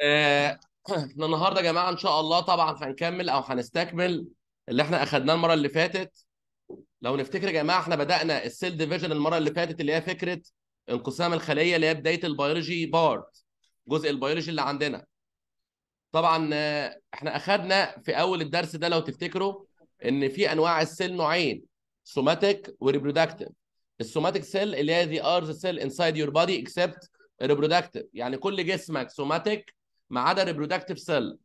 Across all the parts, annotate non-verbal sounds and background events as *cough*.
آه، *clears throat* احنا النهارده يا جماعه ان شاء الله طبعا هنكمل او هنستكمل اللي احنا اخدناه المره اللي فاتت لو نفتكر يا جماعه احنا بدانا السيل ديفيجن المره اللي فاتت اللي هي فكره انقسام الخليه اللي هي بدايه البيولوجي بارت جزء البيولوجي اللي عندنا طبعا آه، احنا اخدنا في اول الدرس ده لو تفتكروا ان في انواع السيل نوعين سوماتيك وريبرودكتيف السوماتيك سيل اللي هي دي ارز سيل انسايد يور بادي اكسبت الريبرودكتيف يعني كل جسمك سوماتيك ما عدا الريبرودكتيف سيل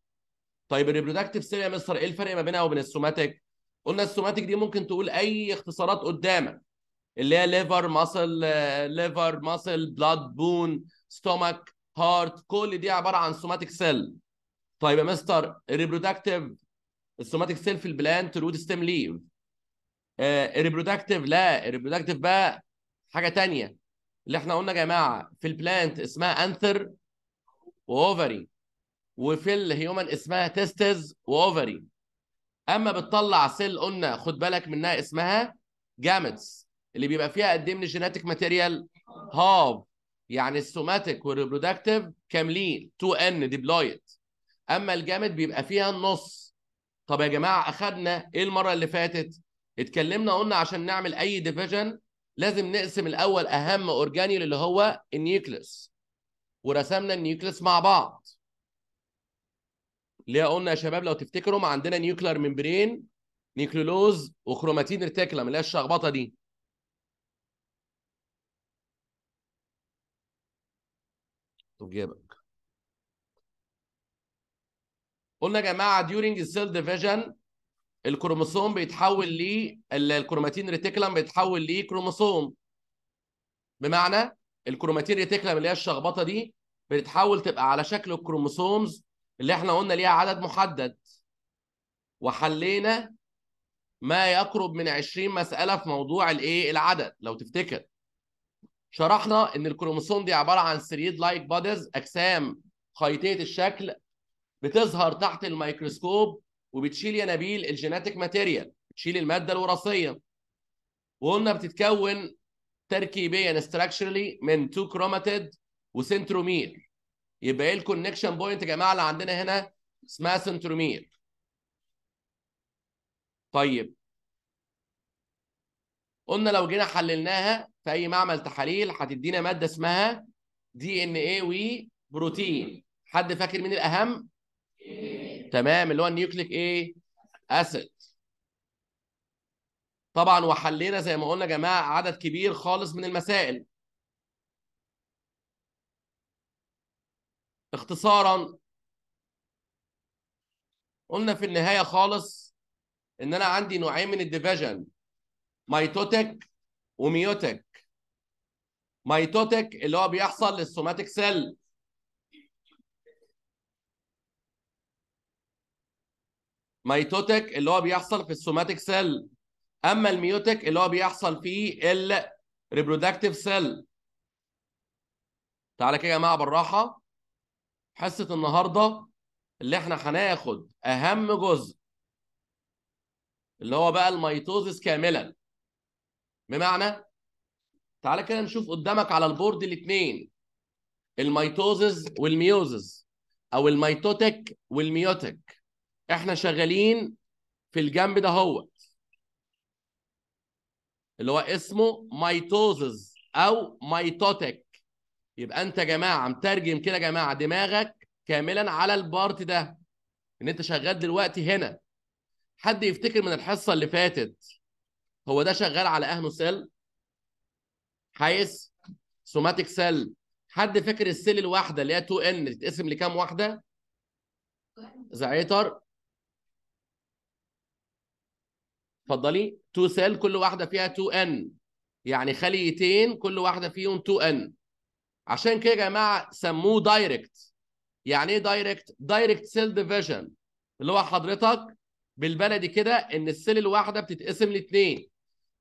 طيب الريبرودكتيف سيل يا مستر ايه الفرق ما بينها وبين السوماتيك قلنا السوماتيك دي ممكن تقول اي اختصارات قدامك اللي هي ليفر ماسل ليفر ماسل بلاد بون ستومك هارت كل دي عباره عن سوماتيك سيل طيب يا مستر الريبرودكتيف السوماتيك سيل في البلانت رود ستيم ليف الريبرودكتيف لا الريبرودكتيف بقى حاجه ثانيه اللي احنا قلنا يا جماعه في البلانت اسمها انثر واوفري وفي الهيومن اسمها تيستز واوفري اما بتطلع سيل قلنا خد بالك منها اسمها جامتس اللي بيبقى فيها قد ايه من الجيناتيك ماتيريال هاف يعني السوماتيك والريبرودكتيف كاملين 2 ان ديبلويد اما الجامد بيبقى فيها النص طب يا جماعه اخدنا ايه المره اللي فاتت اتكلمنا قلنا عشان نعمل اي ديفيجن لازم نقسم الاول اهم اورجانيول اللي هو النيوكليس ورسمنا النيوكليس مع بعض اللي قلنا يا شباب لو تفتكروا ما عندنا نيوكلر ممبرين نيكلولوز وكروماتين ريتيكلم ما لهاش الشخبطه دي تجيبك قلنا يا جماعه during cell division الكروموسوم بيتحول ل الكروماتين ريتيكلم بيتحول لكروموسوم بمعنى الكروماتين ريتيكلم اللي هي الشخبطه دي بتتحول تبقى على شكل الكروموسومز اللي احنا قلنا ليها عدد محدد وحلينا ما يقرب من 20 مساله في موضوع الايه العدد لو تفتكر شرحنا ان الكروموسوم دي عباره عن سريد لايك بادز اجسام خيطيه الشكل بتظهر تحت الميكروسكوب وبتشيل يا نبيل الجيناتيك ماتيريال بتشيل الماده الوراثيه وقلنا بتتكون تركيبيا استراكشرلي من تو كروماتيد وسنترومير يبقى ايه الكونكشن بوينت يا جماعه اللي عندنا هنا اسمها سنترومير طيب قلنا لو جينا حللناها في اي معمل تحاليل هتدينا ماده اسمها دي ان ايه وبروتين حد فاكر مين الاهم تمام اللي هو النيوكليك ايه اسيد طبعا وحلينا زي ما قلنا يا جماعه عدد كبير خالص من المسائل اختصارا قلنا في النهايه خالص ان انا عندي نوعين من الديفيجن ميتوتك وميوتك ميتوتك اللي هو بيحصل للسوماتيك سيل ميتوتك اللي هو بيحصل في السوماتيك سيل اما الميوتك اللي هو بيحصل في الريبرودكتيف سيل تعالى كده يا جماعه بالراحه حصه النهارده اللي احنا هناخد اهم جزء اللي هو بقى الميتوزس كاملا بمعنى تعالى كده نشوف قدامك على البورد الاثنين الميتوزز والميوزز او الميتوتك والميوتك احنا شغالين في الجنب ده هو اللي هو اسمه ميتوزز او ميتوتك يبقى انت يا جماعه مترجم كده يا جماعه دماغك كاملا على البارت ده ان انت شغال دلوقتي هنا حد يفتكر من الحصه اللي فاتت هو ده شغال على اهنو سيل حيث سوماتيك سيل حد فاكر السيل الواحده اللي هي 2 ان تتقسم لكام واحده زعيتر اتفضلي تو سيل كل واحده فيها 2 ان يعني خليتين كل واحده فيهم 2 ان عشان كده يا جماعه سموه دايركت يعني ايه دايركت دايركت سيل ديفيجن اللي هو حضرتك بالبلدي كده ان السيل الواحده بتتقسم لاثنين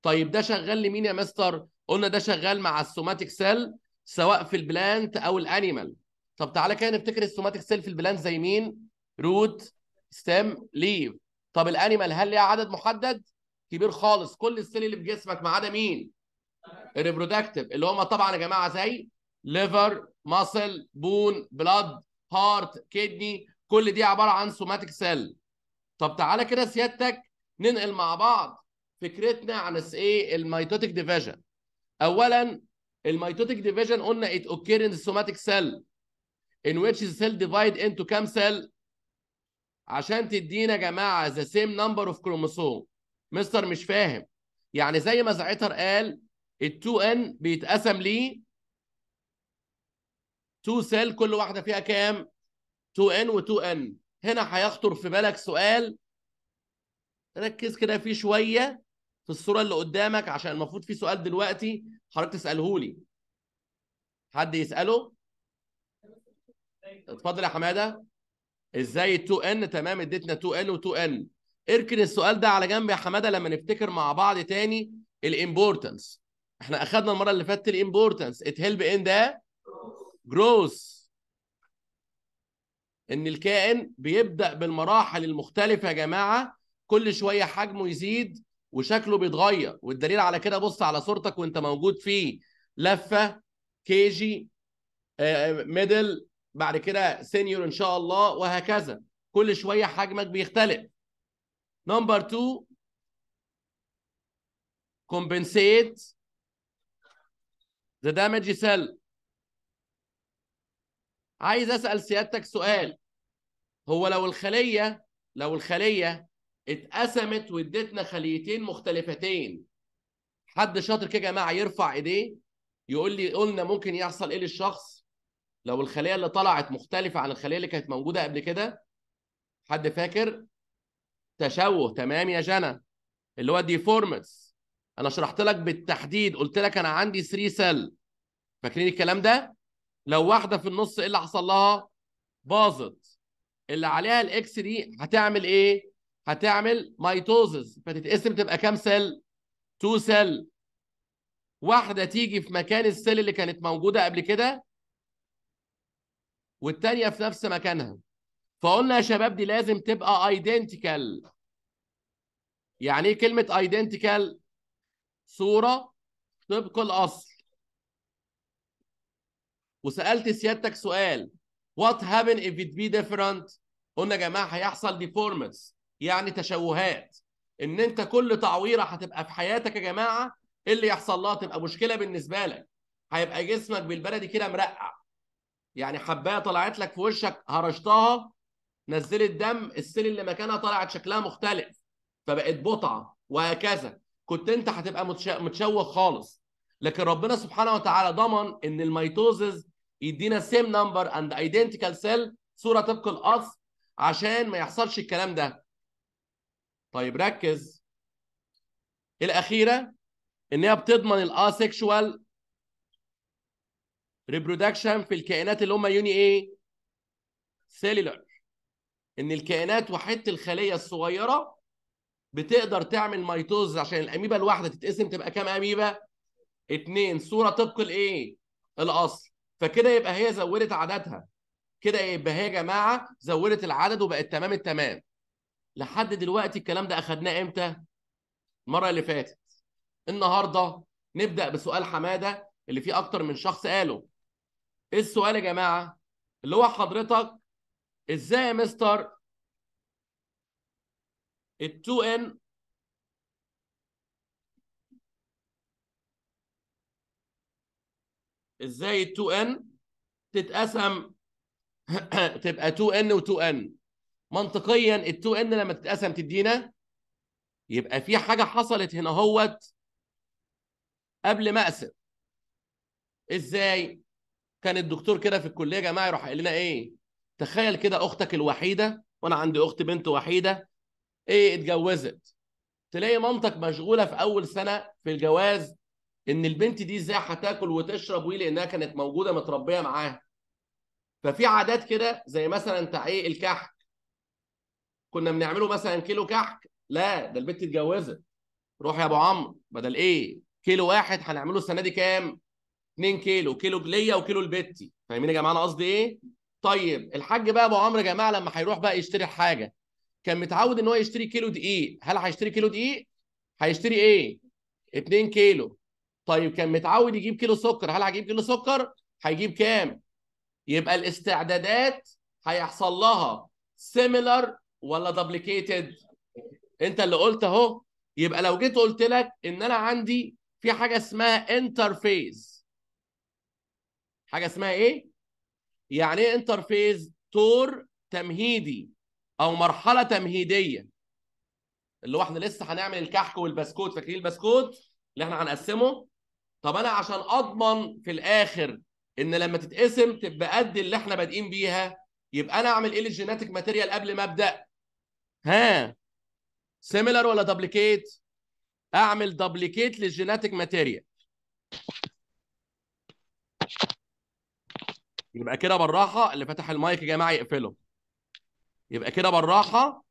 طيب ده شغال لمين يا مستر قلنا ده شغال مع السوماتيك سيل سواء في البلانت او الانيمال طب تعالى كده نفتكر السوماتيك سيل في البلانت زي مين روت ستيم ليف طب الانيمال هل ليها عدد محدد كبير خالص كل السيل اللي في جسمك ما عدا مين؟ الريبرودكتيف اللي هم طبعا يا جماعه زي ليفر ماسل بون بلاد هارت كدني كل دي عباره عن سوماتيك سيل طب تعالى كده سيادتك ننقل مع بعض فكرتنا عن ايه الميتوتيك ديفيجن اولا الميتوتيك ديفيجن قلنا ات اوكير ان سوماتيك سيل ان ويتش سيل ديفايد انتو كام سيل عشان تدينا يا جماعه ذا سيم نمبر اوف كروموسوم مستر مش فاهم يعني زي ما زعتر قال ال 2n بيتقسم ل 2 سيل كل واحده فيها كام 2n و 2n هنا هيخطر في بالك سؤال ركز كده فيه شويه في الصوره اللي قدامك عشان المفروض في سؤال دلوقتي حضرتك تساله لي حد يساله اتفضل يا حماده ازاي 2 n تمام اديتنا 2 n و 2 n اركن السؤال ده على جنب يا حماده لما نفتكر مع بعض تاني الامبورتنس احنا اخدنا المره اللي فاتت الامبورتنس ات هيلب ان ذا جروث ان الكائن بيبدا بالمراحل المختلفه يا جماعه كل شويه حجمه يزيد وشكله بيتغير والدليل على كده بص على صورتك وانت موجود فيه لفه كيجي ميدل آه، آه، بعد كده سينيور ان شاء الله وهكذا كل شويه حجمك بيختلف Number two, compensate the damage cell. عايز اسال سيادتك سؤال هو لو الخليه لو الخليه اتقسمت وادتنا خليتين مختلفتين حد شاطر كده يا جماعه يرفع ايديه يقول لي قلنا ممكن يحصل ايه للشخص لو الخليه اللي طلعت مختلفه عن الخليه اللي كانت موجوده قبل كده حد فاكر تشوه تمام يا جنى اللي هو ديفورمس انا شرحت لك بالتحديد قلت لك انا عندي 3 سيل فاكرين الكلام ده لو واحده في النص ايه اللي حصل لها باظت اللي عليها الاكس دي هتعمل ايه هتعمل مايتوزس فتتقسم تبقى كام سيل 2 سيل واحده تيجي في مكان السيل اللي كانت موجوده قبل كده والتانيه في نفس مكانها فقلنا يا شباب دي لازم تبقى ايدنتيكال يعني ايه كلمه ايدنتيكال صوره طبق الاصل وسالت سيادتك سؤال وات هابن اف ات بي ديفرنت قلنا يا جماعه هيحصل deformance يعني تشوهات ان انت كل تعويره هتبقى في حياتك يا جماعه ايه اللي يحصل لها تبقى مشكله بالنسبه لك هيبقى جسمك بالبلدي كده مرقع يعني حبايه طلعت لك في وشك هرشتها نزلت دم السيل اللي مكانها طلعت شكلها مختلف فبقت بقعه وهكذا كنت انت هتبقى متشوه خالص لكن ربنا سبحانه وتعالى ضمن ان الميتوزز يدينا سيم نمبر اند ايدنتيكال سيل صوره طبق الاصل عشان ما يحصلش الكلام ده طيب ركز الاخيره ان هي بتضمن الاسيكشوال ريبرودكشن في الكائنات اللي هم يوني ايه سيلولر ان الكائنات وحده الخليه الصغيره بتقدر تعمل ميتوز عشان الاميبا الواحده تتقسم تبقى كام اميبا؟ اثنين صوره طبق الايه؟ الاصل فكده يبقى هي زودت عددها كده يبقى هي يا جماعه زودت العدد وبقت تمام التمام لحد دلوقتي الكلام ده اخدناه امتى؟ المره اللي فاتت النهارده نبدا بسؤال حماده اللي فيه اكتر من شخص قاله ايه السؤال يا جماعه؟ اللي هو حضرتك ازاي يا مستر ال 2n ازاي ال 2n تتقسم *clears throat* تبقى 2n و 2n منطقيا ال 2n لما تتقسم تدينا يبقى في حاجه حصلت هنا هوت قبل ما اقسم ازاي كان الدكتور كده في الكليه يا جماعه يروح قال لنا ايه تخيل كده اختك الوحيده وانا عندي اخت بنت وحيده ايه اتجوزت تلاقي مامتك مشغوله في اول سنه في الجواز ان البنت دي ازاي هتاكل وتشرب وايه لانها كانت موجوده متربيه معاها ففي عادات كده زي مثلا بتاع ايه الكحك كنا بنعمله مثلا كيلو كحك لا ده البنت اتجوزت روح يا ابو عمرو بدل ايه كيلو واحد هنعمله السنه دي كام 2 كيلو كيلو ليا وكيلو لبنتي فاهمين يا جماعه انا قصدي ايه طيب الحاج بقى ابو عمرو يا جماعه لما هيروح بقى يشتري حاجه كان متعود ان هو يشتري كيلو دقيق هل هيشتري كيلو دقيق هيشتري ايه 2 كيلو طيب كان متعود يجيب كيلو سكر هل هيجيب كيلو سكر هيجيب كام يبقى الاستعدادات هيحصل لها سيميلر ولا دبليكيتد انت اللي قلت اهو يبقى لو جيت قلت لك ان انا عندي في حاجه اسمها انترفيس حاجه اسمها ايه يعني ايه انترفيز طور تمهيدي او مرحله تمهيديه اللي هو احنا لسه هنعمل الكحك والبسكوت فاكرين البسكوت اللي احنا هنقسمه طب انا عشان اضمن في الاخر ان لما تتقسم تبقى قد اللي احنا بادئين بيها يبقى انا اعمل ايه للجيناتيك ماتيريال قبل ما ابدا ها سيميلر ولا دبليكيت اعمل دبليكيت للجيناتيك ماتيريال يبقى كده بالراحه اللي فتح المايك يا جماعه يقفله يبقى كده بالراحه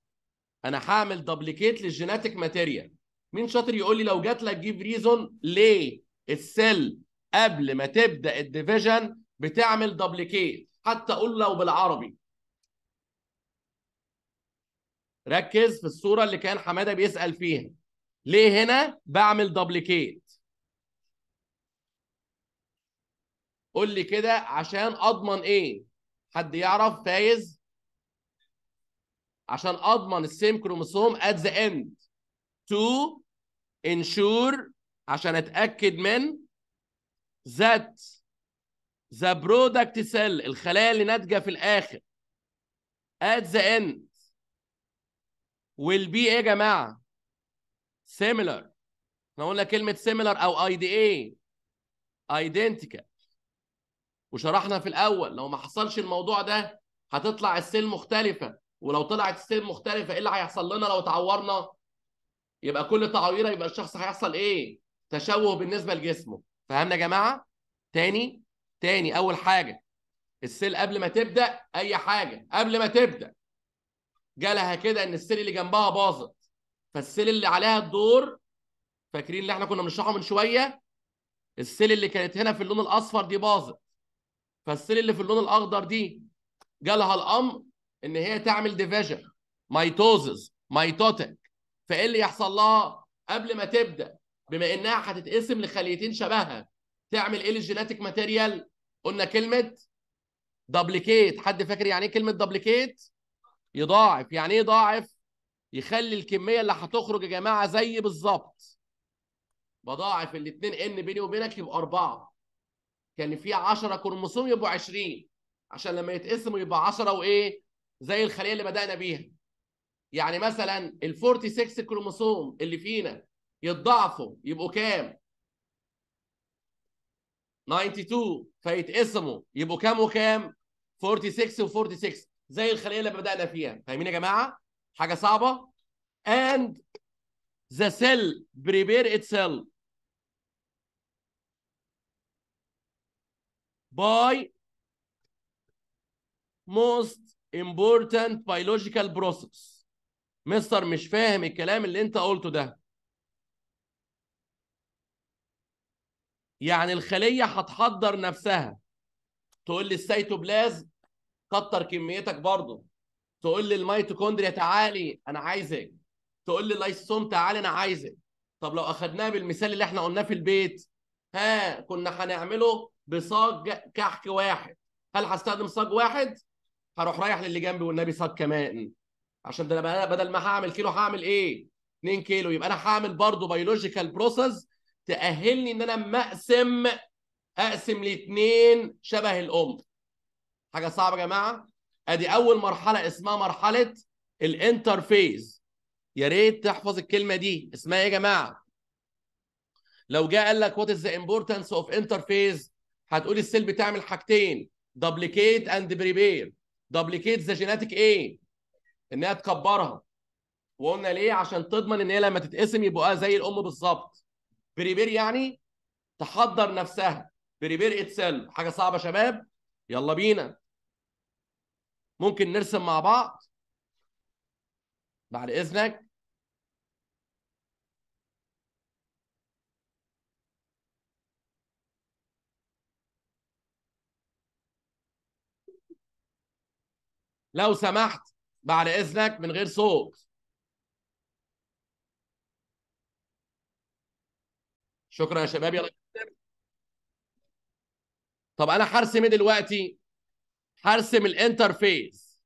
انا هعمل دبليكيت للجيناتيك ماتيريال مين شاطر يقول لي لو جات لك جيف ريزون ليه السيل قبل ما تبدا الديفيجن بتعمل دبليكيت حتى اقول لو بالعربي ركز في الصوره اللي كان حماده بيسال فيها ليه هنا بعمل دبليكيت قول لي كده عشان اضمن ايه حد يعرف فايز عشان اضمن السيم كروموسوم ات ذا اند تو انشور عشان اتاكد من ذات ذا برودكت سيل الخلايا اللي ناتجه في الاخر ات ذا اند will be ايه يا جماعه similar احنا قلنا كلمه similar او اي دي ايه؟ identical وشرحنا في الاول لو ما حصلش الموضوع ده هتطلع السيل مختلفه ولو طلعت السيل مختلفه ايه اللي هيحصل لنا لو اتعورنا يبقى كل تعويره يبقى الشخص هيحصل ايه تشوه بالنسبه لجسمه فهمنا يا جماعه تاني تاني اول حاجه السيل قبل ما تبدا اي حاجه قبل ما تبدا جالها كده ان السيل اللي جنبها باظت فالسيل اللي عليها الدور فاكرين اللي احنا كنا بنشرحه من شويه السيل اللي كانت هنا في اللون الاصفر دي باظت فالسيل اللي في اللون الاخضر دي جالها الامر ان هي تعمل ديفيجن ميتوزز ميتوتك فايه اللي يحصل لها قبل ما تبدا بما انها هتتقسم لخليتين شبهها تعمل ايه للجيناتيك ماتيريال قلنا كلمه دبليكيت حد فاكر يعني ايه كلمه دبليكيت يضاعف يعني ايه يضاعف يخلي الكميه اللي هتخرج يا جماعه زي بالظبط بضاعف الاثنين ان بيني وبينك يبقى اربعه كان في 10 كروموسوم يبقوا 20 عشان لما يتقسموا يبقى 10 وايه زي الخليه اللي بدانا بيها يعني مثلا ال 46 كروموسوم اللي فينا يتضاعفوا يبقوا كام 92 فيتقسموا يبقوا كام وكام 46 و46 زي الخليه اللي بدانا فيها فاهمين يا جماعه حاجه صعبه and the cell prepare itself by most important biological process مستر مش فاهم الكلام اللي انت قلته ده يعني الخليه هتحضر نفسها تقول لي السيتوبلازم كتر كميتك برضه تقول لي الميتوكوندريا تعالي انا عايزك تقول لي اللايسوم تعالي انا عايزك طب لو اخدناه بالمثال اللي احنا قلناه في البيت ها كنا هنعمله بصاج كحك واحد هل هستخدم صاج واحد هروح رايح للي جنبي والنبي صاج كمان عشان ده انا بدل ما هعمل كيلو هعمل ايه 2 كيلو يبقى انا هعمل برضو بيولوجيكال بروسس تاهلني ان انا اما اقسم اقسم لاثنين شبه الام حاجه صعبه يا جماعه ادي اول مرحله اسمها مرحله الانترفيز يا ريت تحفظ الكلمه دي اسمها ايه يا جماعه لو جاء قال لك وات از ذا امبورتنس اوف انترفيز هتقولي السيل بتعمل حاجتين دبليكيت اند بريبير دبليكيت ذا جيناتيك ايه انها تكبرها وقلنا ليه عشان تضمن ان هي لما تتقسم يبقى زي الام بالظبط بريبير يعني تحضر نفسها بريبير اتسيل حاجه صعبه يا شباب يلا بينا ممكن نرسم مع بعض بعد اذنك لو سمحت بعد اذنك من غير صوت شكرا يا شباب يلا طب انا هرسم ايه دلوقتي هرسم الانترفيس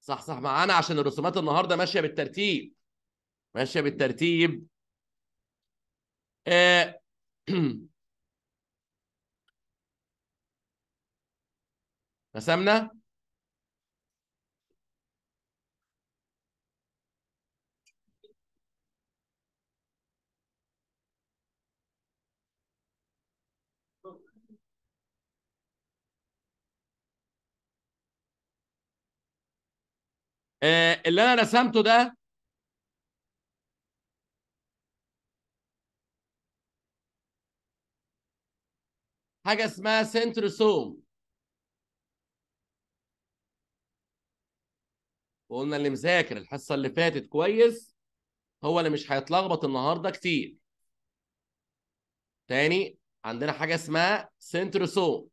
صح صح معانا عشان الرسومات النهارده ماشيه بالترتيب ماشيه بالترتيب آه، *clears throat* أه، رسمنا آه، اللي انا رسمته ده حاجه اسمها سنتروسوم وقلنا اللي مذاكر الحصه اللي فاتت كويس هو اللي مش هيتلخبط النهارده كتير تاني عندنا حاجه اسمها سنتروسوم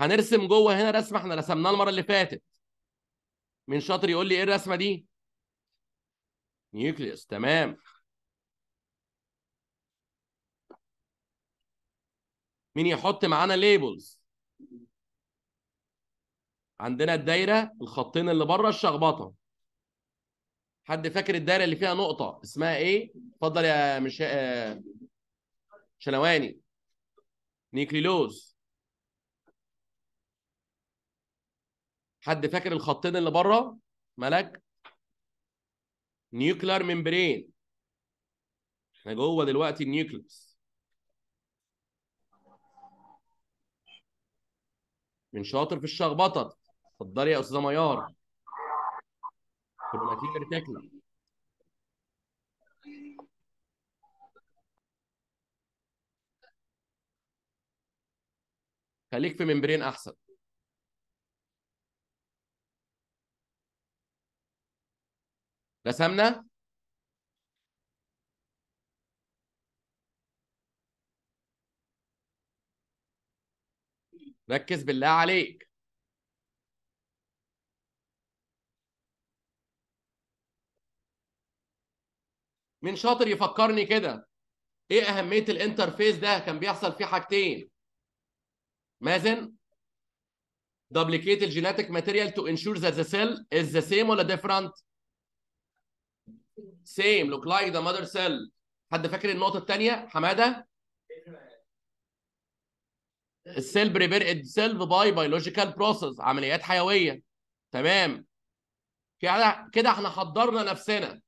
هنرسم جوه هنا رسمه احنا رسمناها المره اللي فاتت مين شاطر يقول لي ايه الرسمه دي نيوكليوس تمام مين يحط معانا ليبلز عندنا الدايره الخطين اللي بره الشخبطه حد فاكر الدايره اللي فيها نقطه اسمها ايه اتفضل يا مش آه، شلواني نيكليلوز حد فاكر الخطين اللي بره ملك نيوكلير ممبرين احنا جوه دلوقتي النيوكليوس من شاطر في الشخبطه اتفضلي يا استاذه ميار كروماتين ريتيكلا خليك في ممبرين احسن رسمنا ركز بالله عليك مين شاطر يفكرني كده ايه اهميه الانترفيس ده كان بيحصل فيه حاجتين مازن duplicate the genetic material to ensure that the cell is the same ولا different same look like the mother cell حد فاكر النقطه الثانيه حماده السيل بريبير اتسيلف باي بايولوجيكال بروسس عمليات حيويه تمام كده كده احنا حضرنا نفسنا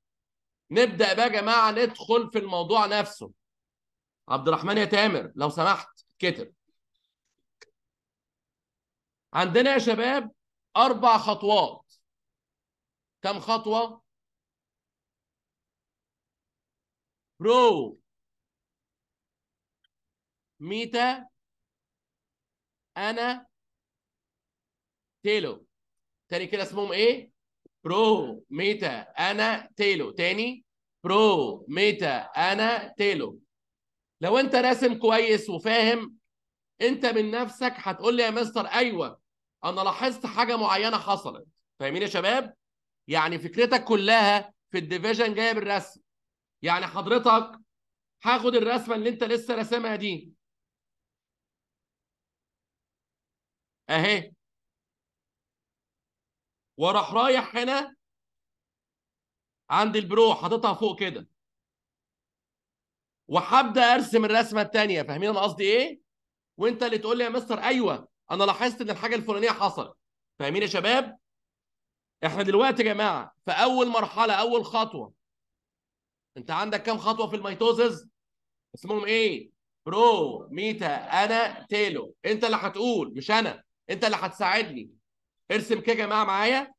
نبدا بقى يا جماعه ندخل في الموضوع نفسه عبد الرحمن يا تامر لو سمحت كتب عندنا يا شباب اربع خطوات كم خطوه برو ميتا انا تيلو تاني كده اسمهم ايه برو ميتا انا تيلو تاني برو ميتا انا تيلو لو انت راسم كويس وفاهم انت من نفسك هتقول لي يا مستر ايوه انا لاحظت حاجه معينه حصلت فاهمين يا شباب يعني فكرتك كلها في الديفيجن جايه بالرسم يعني حضرتك هاخد الرسمه اللي انت لسه راسمها دي اهي وراح رايح هنا عند البرو حاططها فوق كده وهبدا ارسم الرسمه الثانيه فاهمين انا قصدي ايه وانت اللي تقول لي يا مستر ايوه انا لاحظت ان الحاجه الفلانيه حصلت فاهمين يا شباب احنا دلوقتي يا جماعه في اول مرحله اول خطوه انت عندك كام خطوه في الميتوزز اسمهم ايه برو ميتا انا تيلو انت اللي هتقول مش انا انت اللي هتساعدني ارسم كده يا جماعه معايا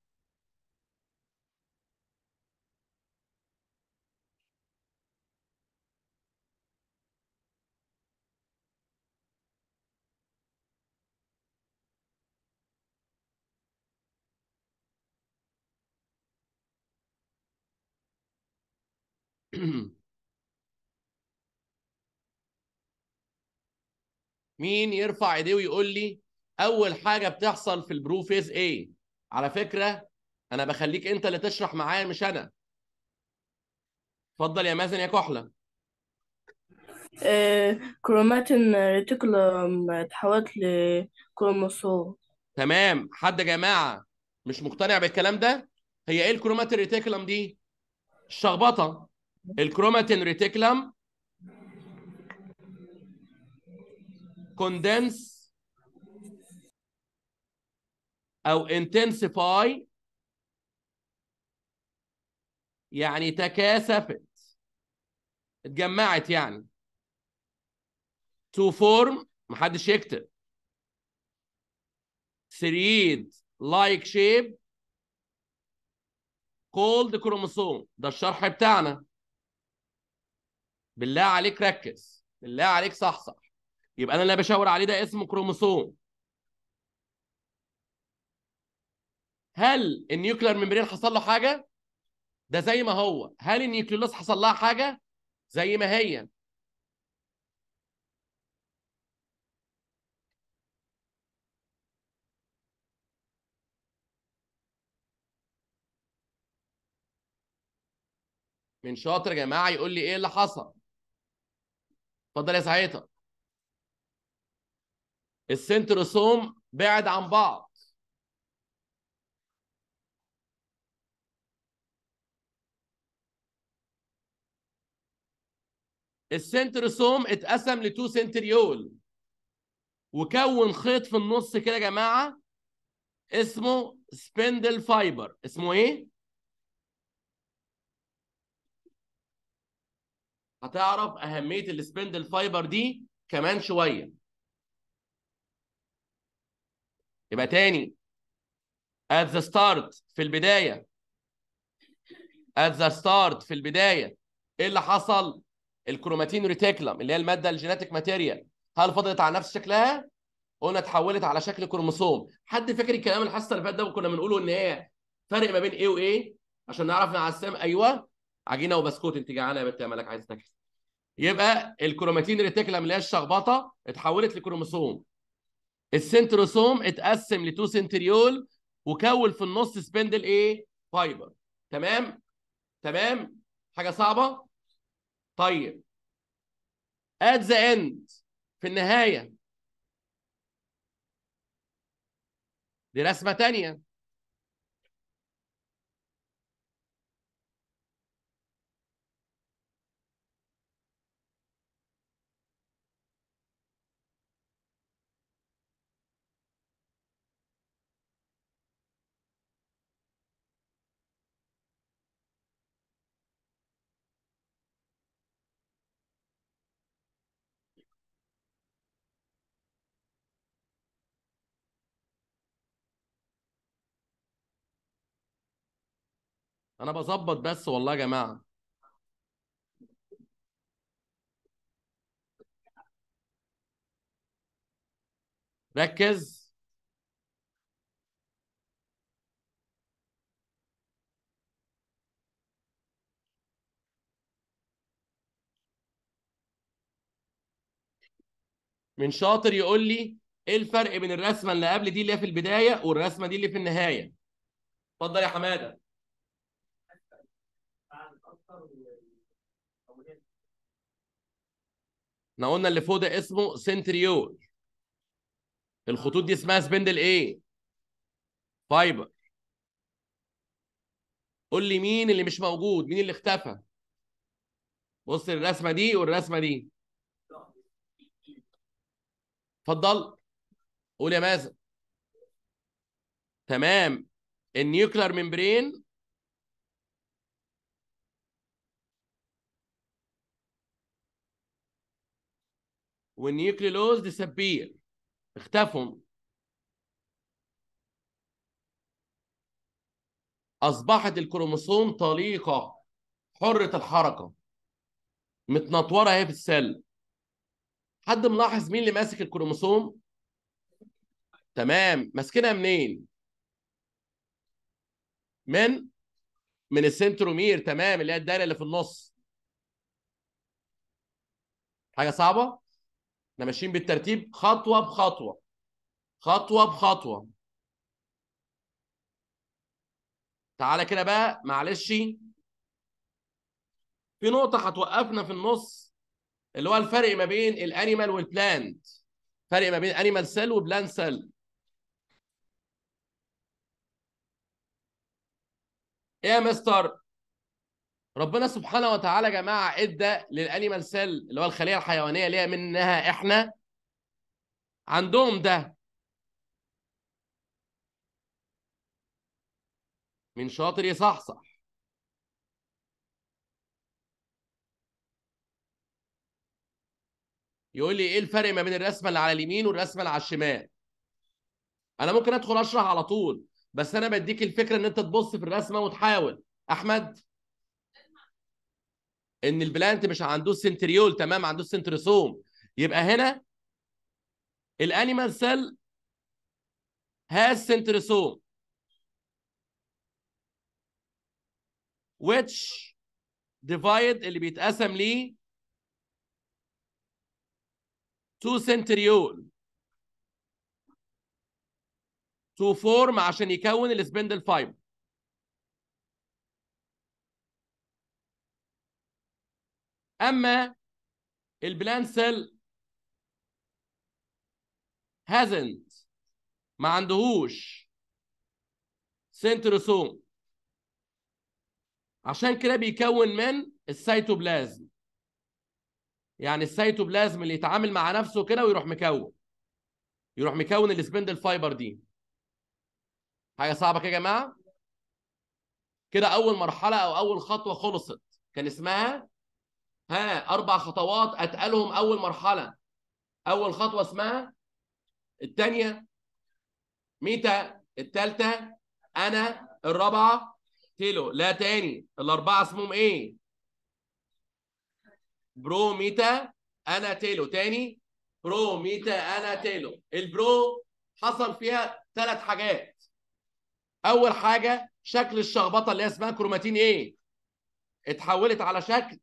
*clears throat* مين يرفع ايديه ويقول لي اول حاجه بتحصل في البرو فيز ايه على فكره انا بخليك انت اللي تشرح معايا مش انا اتفضل يا مازن يا كحله آه، كروماتين ريتيكولوم اتحولت لكروموسوم تمام حد يا جماعه مش مقتنع بالكلام ده هي ايه الكروماتين ريتيكولوم دي الشخبطه الكروماتين ريتيكولوم كوندنس او intensify يعني تكاثفت اتجمعت يعني to form محدش يكتب ثريد لايك شيب كولد كروموسوم ده الشرح بتاعنا بالله عليك ركز بالله عليك صحصح يبقى انا اللي بشاور عليه ده اسمه كروموسوم هل النيوكلير ميمبرين حصل له حاجه ده زي ما هو هل النيوكليولوس حصل لها حاجه زي ما هي من شاطر يا جماعه يقول لي ايه اللي حصل اتفضل يا ساعتها السنتروسوم بعد عن بعض السنتروسوم اتقسم لتو سنتريول وكون خيط في النص كده يا جماعه اسمه سبندل فايبر اسمه ايه؟ هتعرف اهميه السبندل فايبر دي كمان شويه يبقى تاني at the start في البدايه at the start في البدايه ايه اللي حصل الكروماتين ريتيكلم اللي هي الماده الجينيتك ماتيريال هل فضلت على نفس شكلها؟ قلنا اتحولت على شكل كروموسوم حد فاكر الكلام الحصه اللي فاتت ده وكنا بنقوله ان هي فرق ما بين ايه وايه عشان نعرف نعسم ايوه عجينه وبسكوت انت جعانه يا بنت مالك عايز تاكل يبقى الكروماتين ريتيكلم اللي هي الشخبطه اتحولت لكروموسوم السنتروسوم اتقسم لتو سنتريول وكون في النص سبندل ايه فايبر تمام تمام حاجه صعبه طيب at the end في النهايه دي رسمه ثانيه انا بظبط بس والله يا جماعه ركز من شاطر يقول لي ايه الفرق بين الرسمه اللي قبل دي اللي هي في البدايه والرسمه دي اللي في النهايه اتفضل يا حماده احنا قلنا اللي فوق ده اسمه سنتريول الخطوط دي اسمها سبندل ايه؟ فايبر قول لي مين اللي مش موجود؟ مين اللي اختفى؟ بص الرسمه دي والرسمه دي اتفضل قول يا مازن تمام النيوكلير ممبرين والنيوكليلوز ديسابير اختفوا اصبحت الكروموسوم طليقه حره الحركه متنطوره اهي في السل حد ملاحظ مين اللي ماسك الكروموسوم تمام ماسكينها منين من من السنترومير تمام اللي هي الدايره اللي في النص حاجه صعبه احنا ماشيين بالترتيب خطوه بخطوه خطوه بخطوه تعالى كده بقى معلش في نقطه هتوقفنا في النص اللي هو الفرق ما بين الانيمال والبلانت فرق ما بين انيمال سيل وبلانت سيل ايه يا مستر ربنا سبحانه وتعالى يا جماعه ادى للانيمال سيل اللي هو الخليه الحيوانيه اللي هي منها احنا عندهم ده من شاطر يصحصح يقول لي ايه الفرق ما بين الرسمه اللي على اليمين والرسمه اللي على الشمال انا ممكن ادخل اشرح على طول بس انا بديك الفكره ان انت تبص في الرسمه وتحاول احمد ان البلانت مش عندوش سنتريول تمام عندوش سنتريسوم يبقى هنا الانيمال سيل هاز سنتريسوم which divide اللي بيتقسم ليه تو سنتريول تو فورم عشان يكون السبندل فايبر اما البلان سيل هازنت ما عندهوش سنتروسوم عشان كده بيكون من السيتوبلازم يعني السيتوبلازم اللي يتعامل مع نفسه كده ويروح مكون يروح مكون السبندل فايبر دي حاجه صعبه كده يا جماعه كده اول مرحله او اول خطوه خلصت كان اسمها ها اربع خطوات اتقالهم اول مرحله اول خطوه اسمها الثانيه ميتا الثالثه انا الرابعه تيلو لا تاني الاربعه اسمهم ايه برو ميتا انا تيلو تاني برو ميتا انا تيلو البرو حصل فيها ثلاث حاجات اول حاجه شكل الشخبطه اللي اسمها كروماتين ايه اتحولت على شكل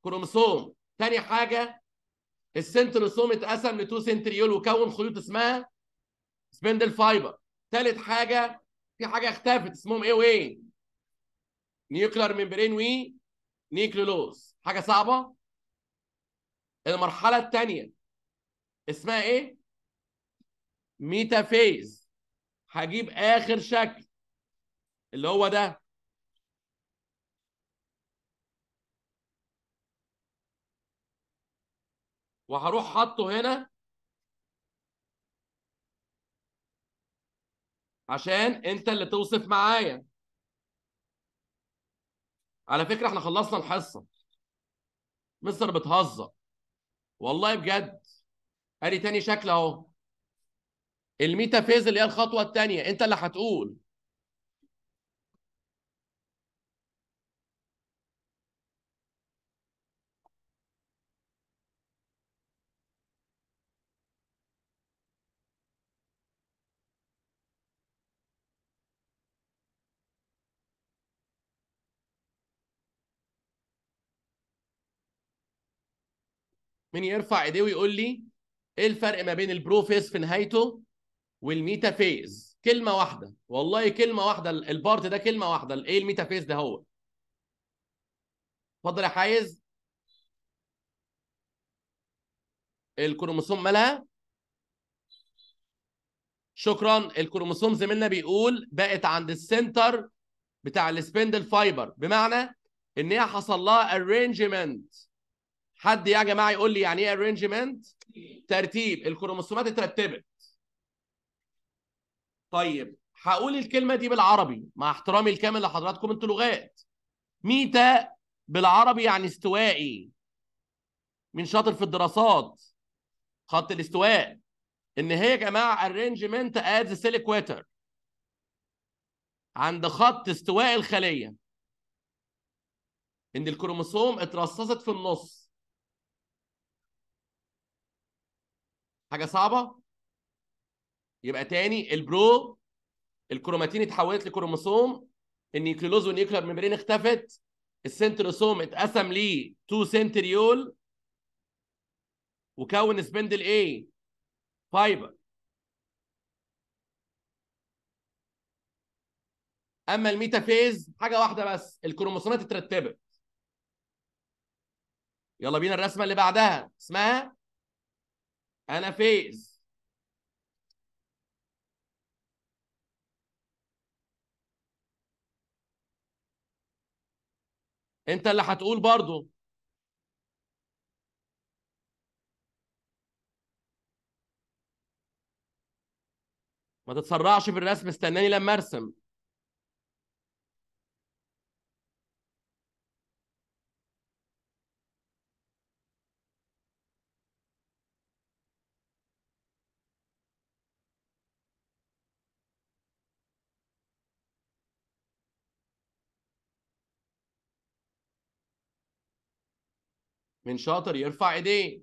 كروموسوم تاني حاجه السنتروسوم اتقسم لتو سنتريول وكون خيوط اسمها سبندل فايبر تالت حاجه في حاجه اختفت اسمهم ايه وين نيوكلر ميمبرين وي نيكلولوز حاجه صعبه المرحله الثانيه اسمها ايه ميتافيز هجيب اخر شكل اللي هو ده وهروح حاطه هنا عشان انت اللي توصف معايا على فكره احنا خلصنا الحصه مستر بتهزر والله بجد ادي تاني شكل اهو الميتافيز اللي هي الخطوه الثانيه انت اللي هتقول مين يرفع ايديه ويقول لي ايه الفرق ما بين البرو فيز في نهايته والميتا فيز كلمه واحده والله كلمه واحده البارت ده كلمه واحده ايه الميتا فيز ده هو اتفضل يا حايز الكروموسوم مالها شكرا الكروموسوم منا بيقول بقت عند السنتر بتاع السبندل فايبر بمعنى ان هي حصل لها ارينجمنت حد يا جماعه يقول لي يعني ايه ارينجمنت ترتيب الكروموسومات اترتبت طيب هقول الكلمه دي بالعربي مع احترامي الكامل لحضراتكم انتوا لغات ميتا بالعربي يعني استوائي مين شاطر في الدراسات خط الاستواء ان هي يا جماعه ارينجمنت از سيليكويتر عند خط استواء الخليه ان الكروموسوم اترصصت في النص حاجه صعبه يبقى تاني البرو الكروماتين اتحولت لكروموسوم النيوكليوز والنيوكلير ميمبرين اختفت السنتروسوم اتقسم ليه تو سنتريول وكون سبندل ايه فايبر اما الميتافيز حاجه واحده بس الكروموسومات اترتبت يلا بينا الرسمه اللي بعدها اسمها انا فيز انت اللي هتقول برضو ما تتسرعش بالرسم استناني لما ارسم من شاطر يرفع ايديه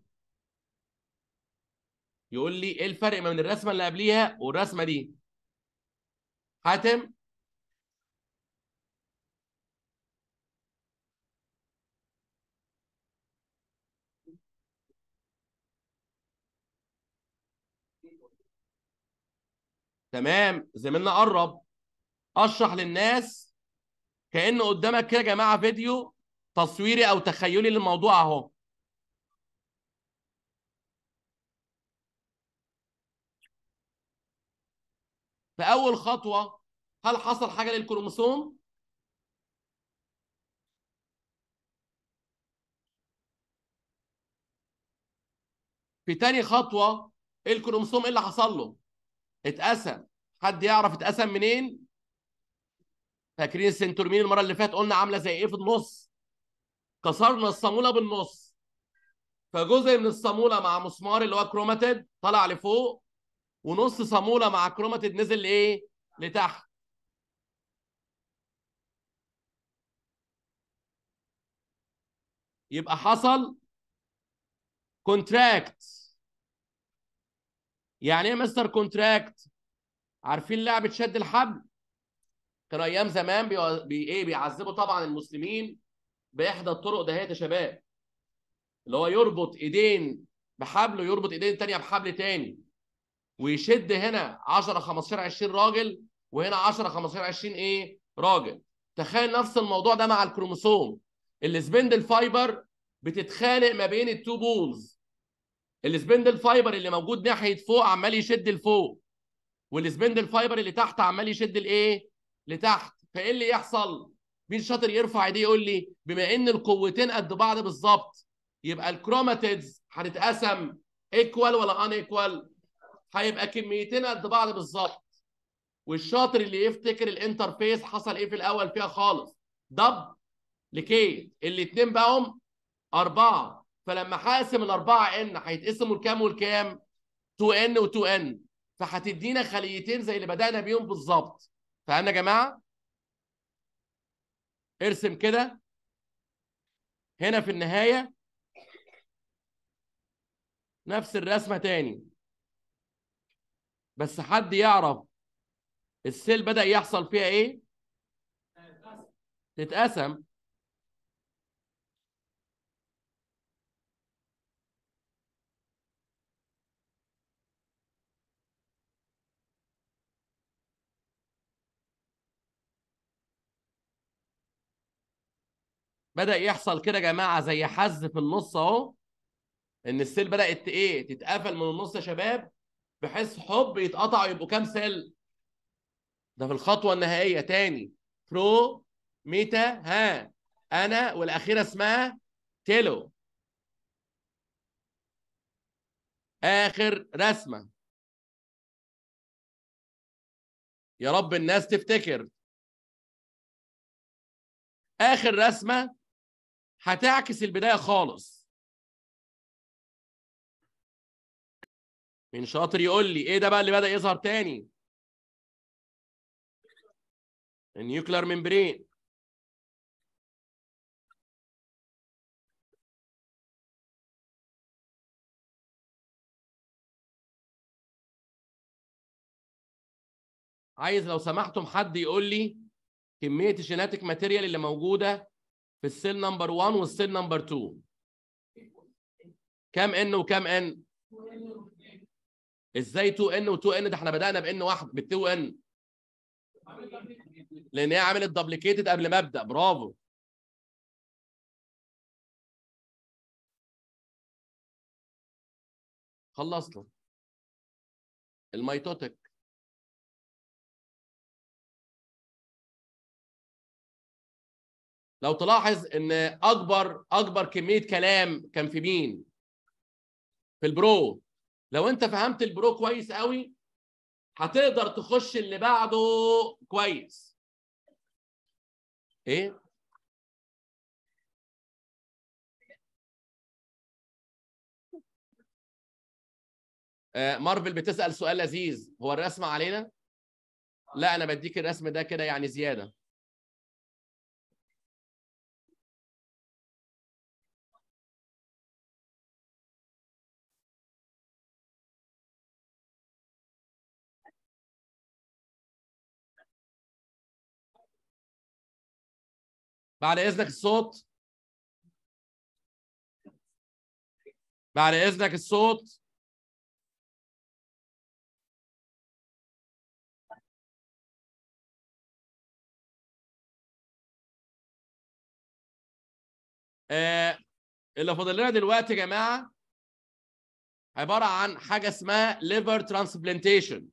يقول لي ايه الفرق ما بين الرسمه اللي قبليها والرسمه دي حاتم تمام زميلنا قرب اشرح للناس كان قدامك كده يا جماعه فيديو تصويري او تخيلي للموضوع اهو فاول خطوه هل حصل حاجه للكروموسوم في تاني خطوه الكروموسوم ايه اللي حصل له اتقسم حد يعرف اتقسم منين فاكرين السنتورمين المره اللي فاتت قلنا عامله زي ايه في النص كسرنا الصاموله بالنص فجزء من الصاموله مع مسمار اللي هو كروماتيد طلع لفوق ونص صاموله مع كروماتيد نزل لايه؟ لتحت يبقى حصل كونتراكت يعني ايه مستر كونتراكت؟ عارفين لعبه شد الحبل؟ كانوا ايام زمان بي... بي... ايه بيعذبوا طبعا المسلمين باحدى الطرق دهيت يا شباب اللي هو يربط ايدين بحبل ويربط ايدين تانية بحبل تاني ويشد هنا 10 15 20 راجل وهنا 10 15 20 ايه راجل تخيل نفس الموضوع ده مع الكروموسوم السبندل فايبر بتتخانق ما بين التو بولز السبندل فايبر اللي موجود ناحيه فوق عمال يشد لفوق والسبندل فايبر اللي تحت عمال يشد لايه لتحت فايه اللي يحصل مين شاطر يرفع ايديه يقول لي بما ان القوتين قد بعض بالظبط يبقى الكروماتيدز هتتقسم ايكوال ولا ان ايكوال هيبقى كميتين قد بعض بالظبط والشاطر اللي يفتكر الانترفيس حصل ايه في الاول فيها خالص دب لكي الاثنين بقوا اربعه فلما هقسم الاربعه ان هيتقسموا لكام والكام 2 n و2 n فهتدينا خليتين زي اللي بدانا بيهم بالظبط فهمنا يا جماعه ارسم كده هنا في النهايه نفس الرسمه تاني بس حد يعرف السيل بدأ يحصل فيها إيه؟ تتقسم بدأ يحصل كده يا جماعة زي حز في النص أهو إن السيل بدأت إيه تتقفل من النص يا شباب بحيث حب يتقطع يبقوا كام سيل ده في الخطوه النهائيه تاني برو ميتا ها انا والاخيره اسمها تيلو اخر رسمه يا رب الناس تفتكر اخر رسمه هتعكس البدايه خالص من شاطر يقول لي ايه ده بقى اللي بدا يظهر تاني النيوكلير ممبرين عايز لو سمحتم حد يقول لي كميه الجيناتيك ماتيريال اللي موجوده في السيل نمبر 1 والسيل نمبر 2 كام ان وكام ان ازاي 2 n و2 n ده احنا بدانا بان واحد بال2 n لان هي عملت دبليكيتد قبل ما ابدا برافو خلصنا الميتوتك لو تلاحظ ان اكبر اكبر كميه كلام كان في مين في البرو لو انت فهمت البرو كويس قوي هتقدر تخش اللي بعده كويس ايه آه، مارفل بتسال سؤال لذيذ هو الرسم علينا لا انا بديك الرسم ده كده يعني زياده بعد اذنك الصوت بعد اذنك الصوت آه اللي فاضل لنا دلوقتي يا جماعه عباره عن حاجه اسمها ليفر ترانسبلانتيشن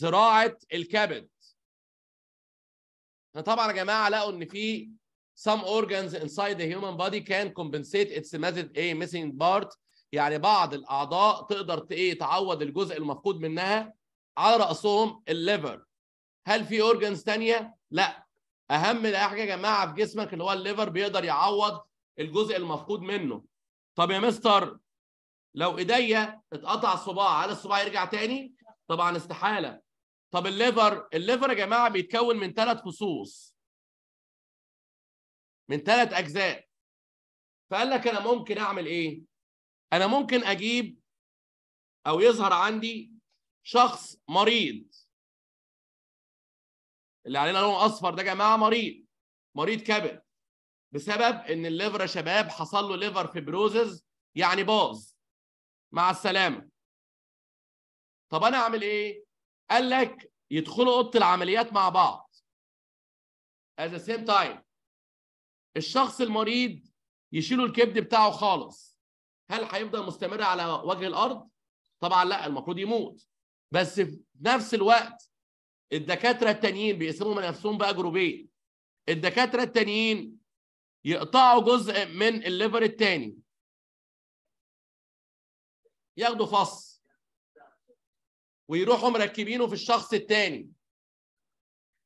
زراعه الكبد طبعا يا جماعه لقوا ان في some organs inside the human body can compensate its method a missing part يعني بعض الاعضاء تقدر ايه تعوض الجزء المفقود منها على راسهم الليفر هل في organs ثانيه لا اهم حاجه يا جماعه في جسمك اللي هو الليفر بيقدر يعوض الجزء المفقود منه طب يا مستر لو ايديا اتقطع صباع هل الصباع يرجع تاني طبعا استحاله طب الليفر الليفر يا جماعه بيتكون من ثلاث فصوص من ثلاث اجزاء فقال لك انا ممكن اعمل ايه انا ممكن اجيب او يظهر عندي شخص مريض اللي علينا لون اصفر ده يا جماعه مريض مريض كبد بسبب ان الليفر يا شباب حصل له ليفر فيبروزز يعني باظ مع السلامه طب انا اعمل ايه قال لك يدخلوا اوضه العمليات مع بعض at the same time الشخص المريض يشيلوا الكبد بتاعه خالص هل هيفضل مستمر على وجه الارض طبعا لا المفروض يموت بس في نفس الوقت الدكاتره التانيين بيقسموا من نفسهم بقى جروبين الدكاتره التانيين يقطعوا جزء من الليفر التاني ياخدوا فص ويروحوا مركبينه في الشخص الثاني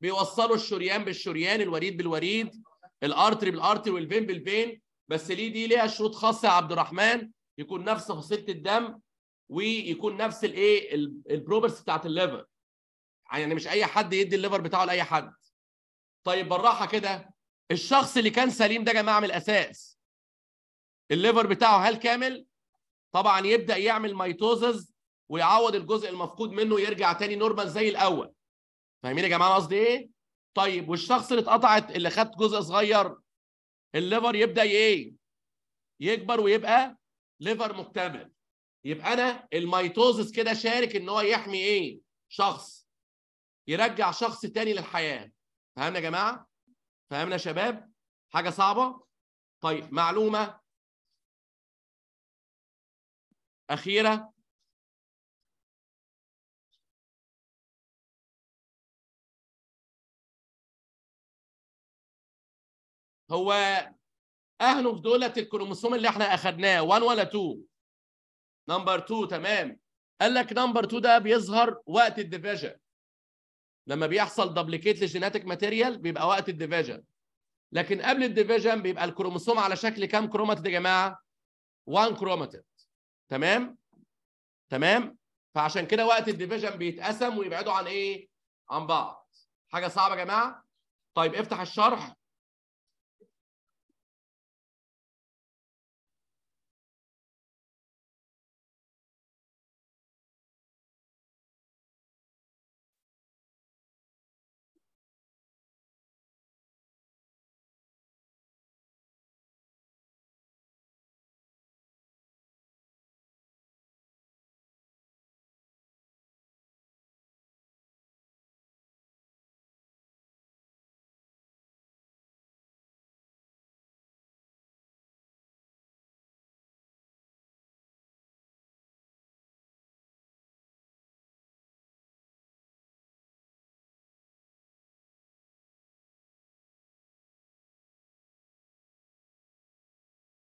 بيوصلوا الشريان بالشريان الوريد بالوريد الارتري بالارتري والفين بالفين بس ليه دي ليها شروط خاصه يا عبد الرحمن يكون نفس فصيله الدم ويكون نفس الايه البروبرس بتاعت الليفر يعني مش اي حد يدي الليفر بتاعه لاي حد طيب بالراحه كده الشخص اللي كان سليم ده يا جماعه من الاساس الليفر بتاعه هل كامل طبعا يبدا يعمل ميتوزز ويعوض الجزء المفقود منه يرجع تاني نورمال زي الاول فاهمين يا جماعه قصدي ايه طيب والشخص اللي اتقطعت اللي خد جزء صغير الليفر يبدا ايه يكبر ويبقى ليفر مكتمل يبقى انا الميتوزس كده شارك ان هو يحمي ايه شخص يرجع شخص تاني للحياه فهمنا يا جماعه فهمنا يا شباب حاجه صعبه طيب معلومه اخيره هو اهله في دولت الكروموسوم اللي احنا اخدناه 1 ولا 2 نمبر 2 تمام قال لك نمبر 2 ده بيظهر وقت الديفيجن لما بيحصل دبليكيت للجيناتيك ماتيريال بيبقى وقت الديفيجن لكن قبل الديفيجن بيبقى الكروموسوم على شكل كام كروماتيد يا جماعه 1 كروماتيد تمام تمام فعشان كده وقت الديفيجن بيتقسم ويبعدوا عن ايه عن بعض حاجه صعبه يا جماعه طيب افتح الشرح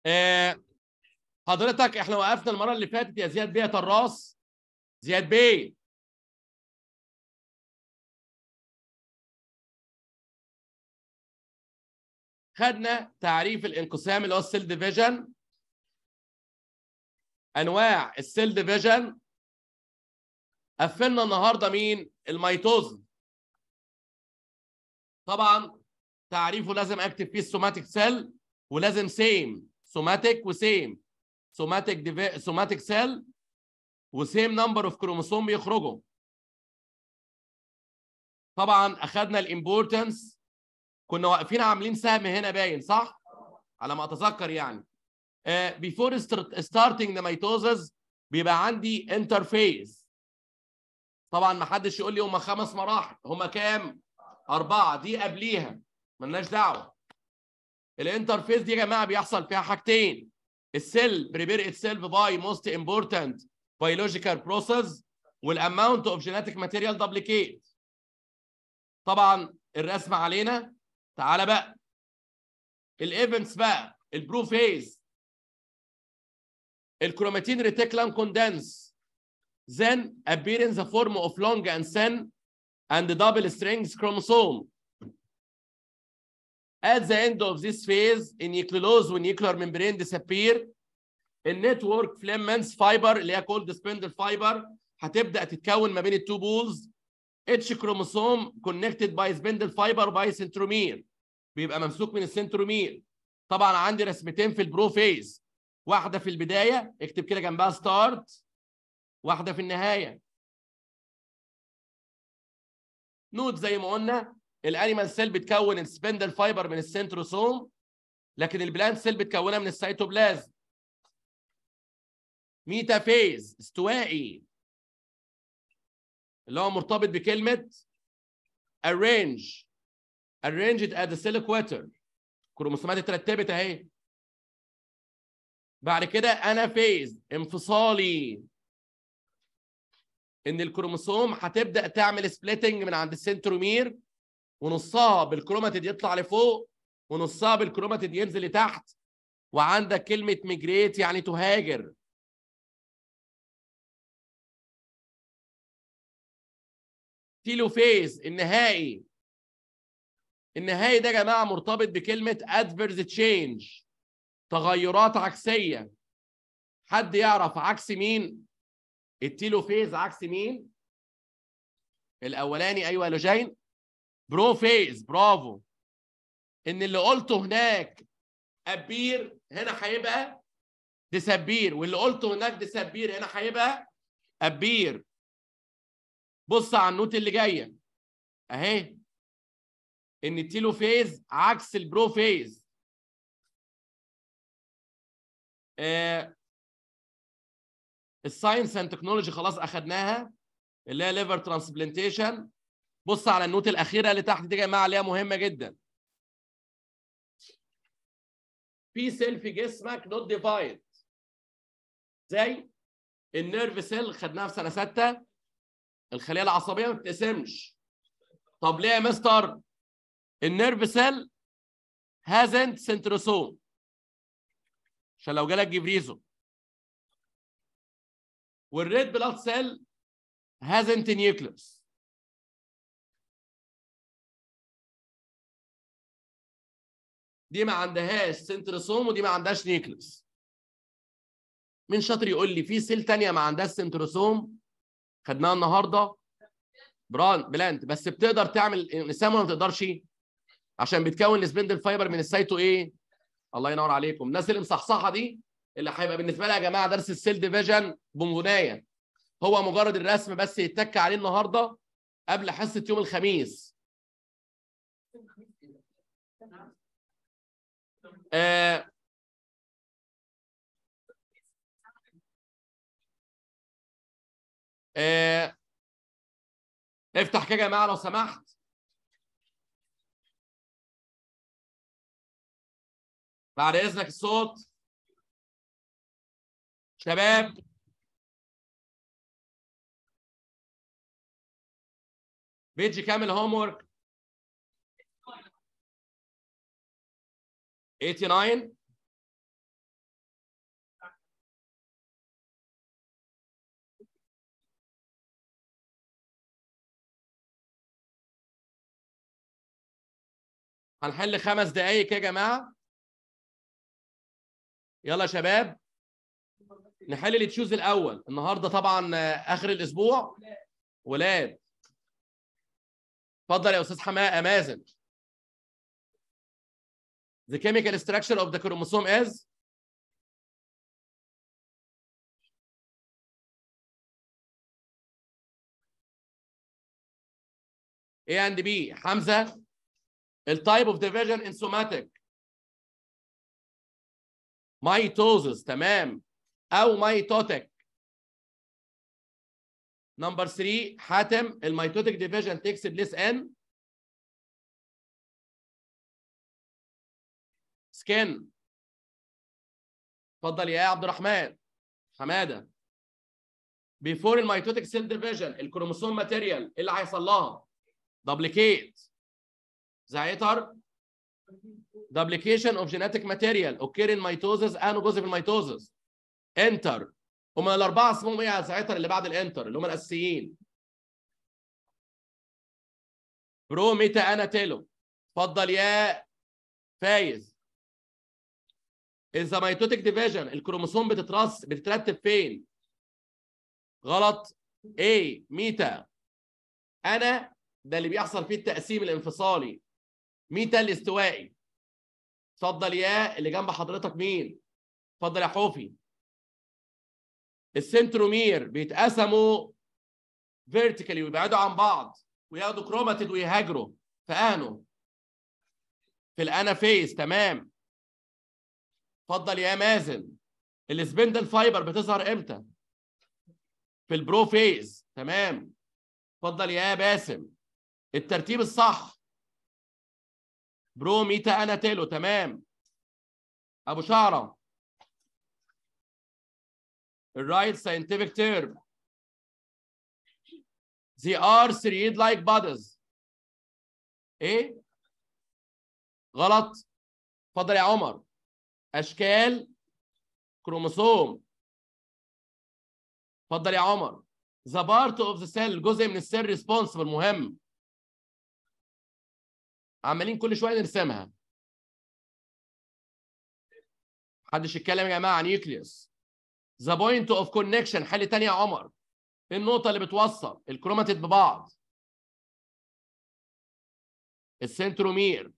آه، حضرتك احنا وقفنا المره اللي فاتت يا زياد بيه طراس زياد بيه خدنا تعريف الانقسام اللي هو السيل ديفيجن انواع السيل ديفيجن قفلنا النهارده مين الميتوزن طبعا تعريفه لازم اكتب فيه السوماتيك سيل ولازم سيم سوماتيك وسيم سوماتيك ديفي... سوماتيك سيل وسيم نمبر اوف كروموسوم بيخرجوا طبعا اخذنا الامبورتنس كنا واقفين عاملين سهم هنا باين صح على ما اتذكر يعني بيفور ستارتنج ذا ميتوزز بيبقى عندي انترفيز طبعا ما حدش يقول لي هم خمس مراحل هم كام اربعه دي قبليها ملناش دعوه الانترفيس دي يا جماعه بيحصل فيها حاجتين السيل بريبير اتسيلف باي موست امبورتنت بايولوجيكال بروسيس والاماونت اوف جينيتك ماتيريال دوبليكيت طبعا الرسم علينا تعالى بقى الايفنتس بقى البروفيز الكروماتين ريتيكلان كوندنس then appear in the form of long and thin and double strings chromosome At the end of this phase in enclosed unicular membrane disappear النتورك فليمنس فايبر اللي هي كولد سبندل فايبر هتبدا تتكون ما بين التو بولز اتش كروموسوم كونكتد باي سبندل فايبر باي سنترومير بيبقى ممسوك من السنترومير طبعا عندي رسمتين في البرو فيز واحده في البدايه اكتب كده جنبها ستارت واحده في النهايه نوت زي ما قلنا الانيمال سيل بتكون السبندل فايبر من السنتروسوم لكن البلانت سيل بتكونها من السيتوبلازم ميتافيز استوائي اللي هو مرتبط بكلمه arrange arranged at the cell equator الكروموسومات اترتبت اهي بعد كده انا فيز انفصالي ان الكروموسوم هتبدا تعمل سبليتنج من عند السنترومير ونصها بالكروماتيد يطلع لفوق ونصها بالكروماتيد ينزل لتحت وعندك كلمة ميجريت يعني تهاجر تيلوفيز النهائي النهائي ده يا جماعة مرتبط بكلمة ادفرز تشينج تغيرات عكسية حد يعرف عكس مين التيلوفيز عكس مين الاولاني ايوه لوجين برو فيز برافو ان اللي قلته هناك ابير هنا هيبقى ديسابير واللي قلته هناك ديسابير هنا هيبقى ابير بص على النوت اللي جايه اهي ان التيلو فيز عكس البرو فيز آه، الساينس اند تكنولوجي خلاص اخدناها اللي هي ليفر ترانسبلانتيشن بص على النوت الاخيره اللي تحت دي يا جماعه اللي هي مهمه جدا في سيل في جسمك نوت ديفايد زي النيرف سيل خدناها في سنه سته الخليه العصبيه ما بتتقسمش طب ليه يا مستر النيرف سيل هازنت سنتروسوم عشان لو جالك جبريزو والريد بلاد سيل هازنت نيوكليوس دي ما عندهاش سنتروسوم ودي ما عندهاش نيكلس مين شاطر يقول لي في سيل تانية ما عندهاش سنتروسوم خدناها النهارده بران بلانت بس بتقدر تعمل انسام ولا ما تقدرش عشان بتكون السبندل فايبر من السيتو ايه الله ينور عليكم الناس اللي مصحصحه دي اللي هيبقى بالنسبه لها يا جماعه درس السيل ديفيجن بمنايه هو مجرد الرسم بس يتك عليه النهارده قبل حصه يوم الخميس ااا آه،, آه افتح كده يا جماعه لو سمحت بعد اذنك الصوت شباب بيجي كامل هوم 89 هنحل خمس دقايق يا جماعه يلا يا شباب نحل التشوز الاول النهارده طبعا اخر الاسبوع ولاد اتفضل يا استاذ حماه مازن the chemical structure of the chromosome is A and B حمزة التايب اوف division in somatic ميتوزس تمام او ميتوتك نمبر 3 حاتم الميتوتك ديفيجن تيكس بليس ان سكن اتفضل يا عبد الرحمن حماده بيفور الميتوتيك سيل ديفيجن الكروموسوم ماتيريال اللي هيحصل لها دوبليكيت زيتر duplication of genetic material اوكير in mitosis and جزء في الميتوزس انتر هم الاربعه اسمهم ايه يا زيتر اللي بعد الانتر اللي هم الاساسيين برو ميتا اناتيلو اتفضل يا فايز الزميتوتك ديفيجن الكروموسوم بتترص بتترتب فين؟ غلط A ميتا انا ده اللي بيحصل فيه التقسيم الانفصالي ميتا الاستوائي اتفضل يا اللي جنب حضرتك مين؟ اتفضل يا حوفي السنترومير بيتقسموا فيرتيكالي ويبعدوا عن بعض وياخدوا كروماتيد ويهاجروا في انو في الانافيس تمام اتفضل يا مازن السبندل فايبر بتظهر امتى؟ في البرو فيز تمام اتفضل يا باسم الترتيب الصح برو ميتا اناتيلو تمام ابو شعره الرايت ساينتفك تيرم زي ار سريد لايك بادز ايه غلط اتفضل يا عمر اشكال كروموسوم اتفضل يا عمر ذا بارت اوف ذا سيل جزء من السيل ريسبونسبل مهم عمالين كل شويه نرسمها محدش يتكلم يا جماعه عن نيوكليوس ذا بوينت اوف كونكشن حل تاني يا عمر إيه النقطه اللي بتوصل الكروماتيد ببعض السنترومير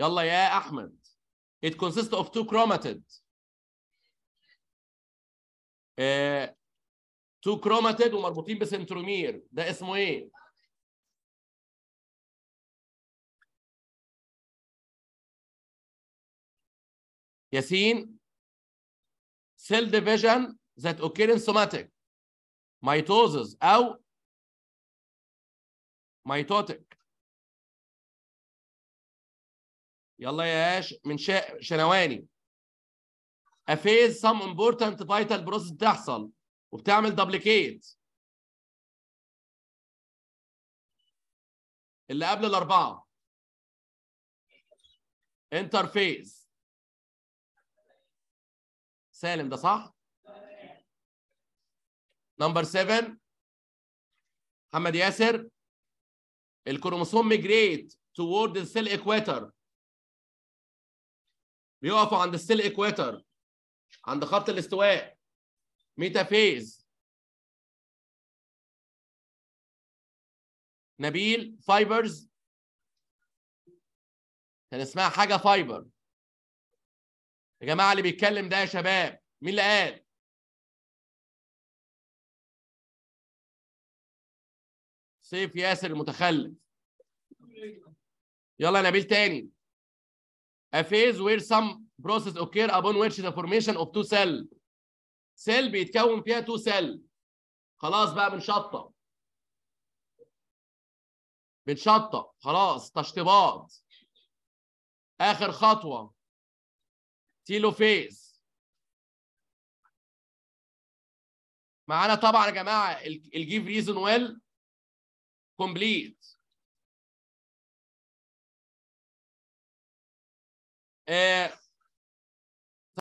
يلا يا احمد it consists of two chromatid uh, two chromatid ومربوطين بسنترومير ده اسمه ايه ياسين cell division that occur in somatic mitosis او mitotic يلا يا ش... من شا... شنواني افيز phase امبورتنت فايتال بروسس بتحصل وبتعمل دبليكيت اللي قبل الاربعه انترفيز سالم ده صح نمبر 7 محمد ياسر الكروموسوم ميجريت توورد السيل اكواتر بيقفوا عند السيل ايكويتر عند خط الاستواء ميتافيز نبيل فايبرز كان اسمها حاجه فايبر يا جماعه اللي بيتكلم ده يا شباب مين اللي قال سيف ياسر المتخلف يلا نبيل تاني a phase where some process occur upon which the formation of two cell cell بيتكون فيها two cell خلاص بقى بنشطب بنشطب خلاص تشطيبات اخر خطوه تيلو فيز معانا طبعا يا جماعه الجيف ريزون ويل كومبليت é,